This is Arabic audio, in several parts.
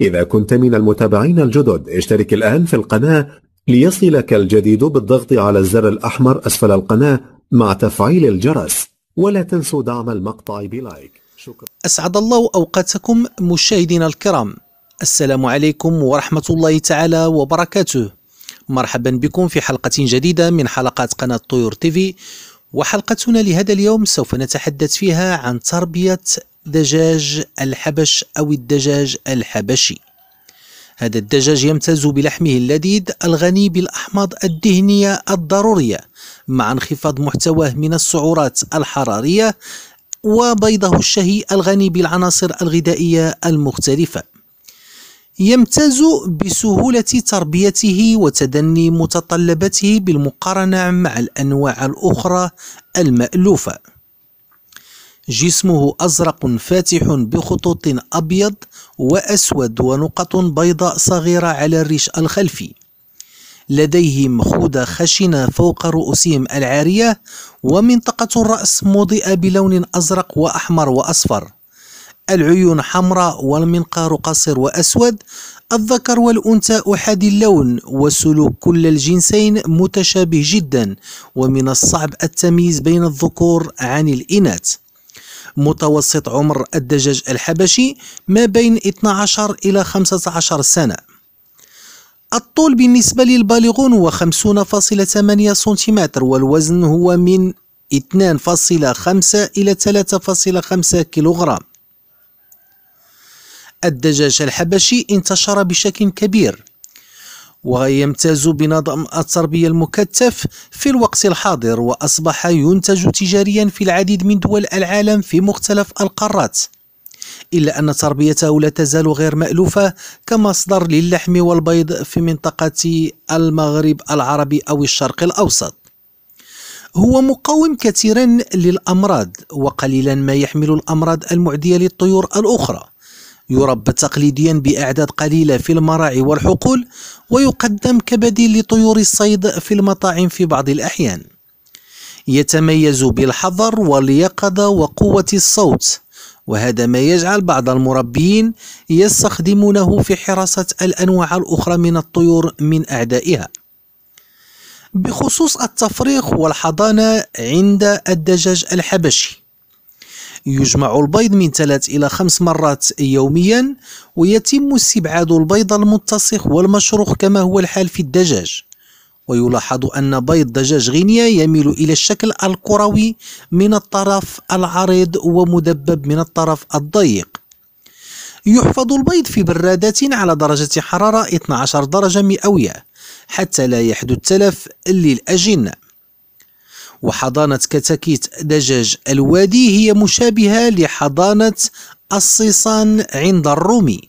إذا كنت من المتابعين الجدد اشترك الآن في القناة ليصلك الجديد بالضغط على الزر الأحمر أسفل القناة مع تفعيل الجرس ولا تنسوا دعم المقطع بلايك شكرا أسعد الله أوقاتكم مشاهدينا الكرام السلام عليكم ورحمة الله تعالى وبركاته مرحبا بكم في حلقة جديدة من حلقات قناة طيور تيفي وحلقتنا لهذا اليوم سوف نتحدث فيها عن تربية دجاج الحبش أو الدجاج الحبشي هذا الدجاج يمتاز بلحمه اللذيذ الغني بالأحماض الدهنية الضرورية مع انخفاض محتواه من السعرات الحرارية وبيضه الشهي الغني بالعناصر الغذائية المختلفة يمتاز بسهولة تربيته وتدني متطلباته بالمقارنة مع الأنواع الأخرى المألوفة جسمه أزرق فاتح بخطوط أبيض وأسود ونقط بيضاء صغيرة على الريش الخلفي لديه مخودة خشنة فوق رؤوسهم العارية ومنطقة الرأس مضيئة بلون أزرق وأحمر وأصفر العيون حمراء والمنقار قصير وأسود الذكر والأنثى أحد اللون وسلوك كل الجنسين متشابه جدا ومن الصعب التمييز بين الذكور عن الإناث متوسط عمر الدجاج الحبشي ما بين 12 إلى 15 سنة الطول بالنسبة للبالغون هو 50.8 سنتيمتر والوزن هو من 2.5 إلى 3.5 كيلوغرام الدجاج الحبشي انتشر بشكل كبير ويمتاز بنظام التربية المكثف في الوقت الحاضر وأصبح ينتج تجاريا في العديد من دول العالم في مختلف القارات إلا أن تربيته لا تزال غير مألوفة كمصدر للحم والبيض في منطقة المغرب العربي أو الشرق الأوسط هو مقاوم كثيرا للأمراض وقليلا ما يحمل الأمراض المعدية للطيور الأخرى يربى تقليديا بأعداد قليلة في المراعي والحقول ويقدم كبديل لطيور الصيد في المطاعم في بعض الأحيان يتميز بالحذر واليقظة وقوة الصوت وهذا ما يجعل بعض المربيين يستخدمونه في حراسة الأنواع الأخرى من الطيور من أعدائها بخصوص التفريخ والحضانة عند الدجاج الحبشي يجمع البيض من ثلاث إلى خمس مرات يوميا ويتم استبعاد البيض المتسخ والمشروخ كما هو الحال في الدجاج ويلاحظ أن بيض دجاج غينيا يميل إلى الشكل الكروي من الطرف العريض ومدبب من الطرف الضيق يحفظ البيض في برادات على درجة حرارة 12 درجة مئوية حتى لا يحدث تلف للأجنة وحضانة كتاكيت دجاج الوادي هي مشابهة لحضانة الصيصان عند الرومي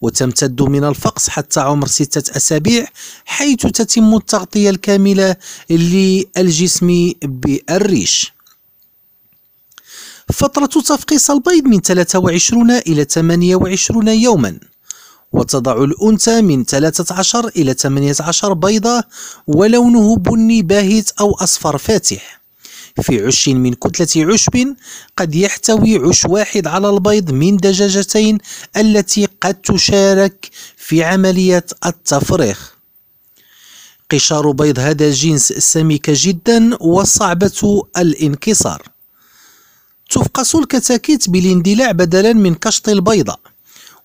وتمتد من الفقس حتى عمر ستة أسابيع حيث تتم التغطية الكاملة للجسم بالريش فترة تفقيس البيض من 23 إلى 28 يوماً وتضع الأنثى من 13 إلى 18 بيضة ولونه بني باهت أو أصفر فاتح في عش من كتلة عشب قد يحتوي عش واحد على البيض من دجاجتين التي قد تشارك في عملية التفريخ قشار بيض هذا الجنس سميكة جدا وصعبة الانكسار تفقس الكتاكيت بالاندلاع بدلا من كشط البيضة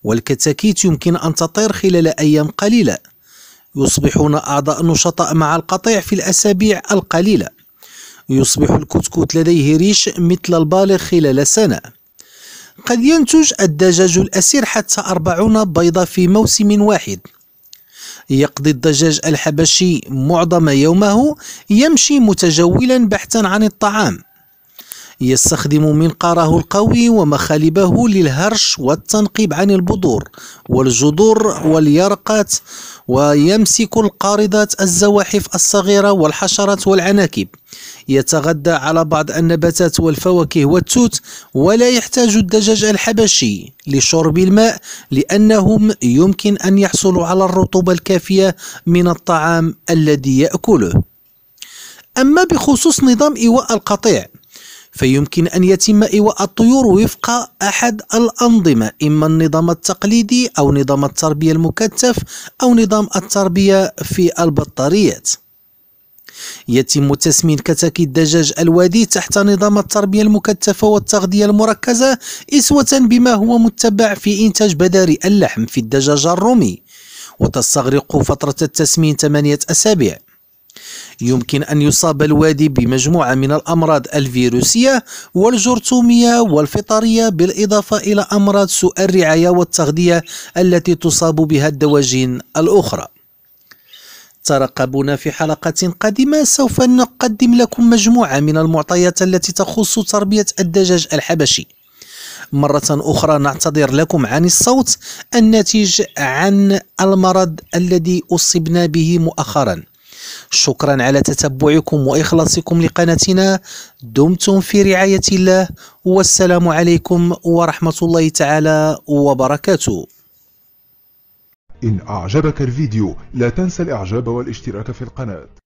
والكتاكيت يمكن أن تطير خلال أيام قليلة يصبحون أعضاء نشطاء مع القطيع في الأسابيع القليلة يصبح الكتكوت لديه ريش مثل البالغ خلال سنة قد ينتج الدجاج الأسير حتى أربعون بيضة في موسم واحد يقضي الدجاج الحبشي معظم يومه يمشي متجولا بحثا عن الطعام يستخدم منقاره القوي ومخالبه للهرش والتنقيب عن البذور والجذور واليرقات ويمسك القارضات الزواحف الصغيرة والحشرات والعناكب يتغذى على بعض النباتات والفواكه والتوت ولا يحتاج الدجاج الحبشي لشرب الماء لأنهم يمكن أن يحصلوا على الرطوبة الكافية من الطعام الذي يأكله أما بخصوص نظام إيواء القطيع فيمكن أن يتم إيواء الطيور وفق أحد الأنظمة إما النظام التقليدي أو نظام التربية المكثف أو نظام التربية في البطاريات يتم تسمين كتاكي الدجاج الوادي تحت نظام التربية المكثفة والتغذية المركزة إسوة بما هو متبع في إنتاج بداري اللحم في الدجاج الرومي وتستغرق فترة التسمين 8 أسابيع يمكن أن يصاب الوادي بمجموعة من الأمراض الفيروسية والجرثومية والفطرية بالإضافة إلى أمراض سوء الرعاية والتغذية التي تصاب بها الدواجن الأخرى ترقبونا في حلقة قادمة سوف نقدم لكم مجموعة من المعطيات التي تخص تربية الدجاج الحبشي مرة أخرى نعتذر لكم عن الصوت الناتج عن المرض الذي أصبنا به مؤخراً شكرا على تتبعكم وإخلاصكم لقناتنا دمتم في رعاية الله والسلام عليكم ورحمة الله تعالى وبركاته إن أعجبك الفيديو لا تنسى الإعجاب والاشتراك في القناة